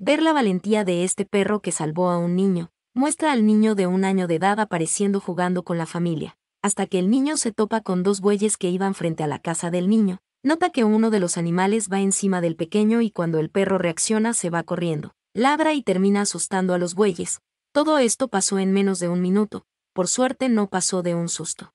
Ver la valentía de este perro que salvó a un niño, muestra al niño de un año de edad apareciendo jugando con la familia, hasta que el niño se topa con dos bueyes que iban frente a la casa del niño. Nota que uno de los animales va encima del pequeño y cuando el perro reacciona se va corriendo, labra y termina asustando a los bueyes. Todo esto pasó en menos de un minuto, por suerte no pasó de un susto.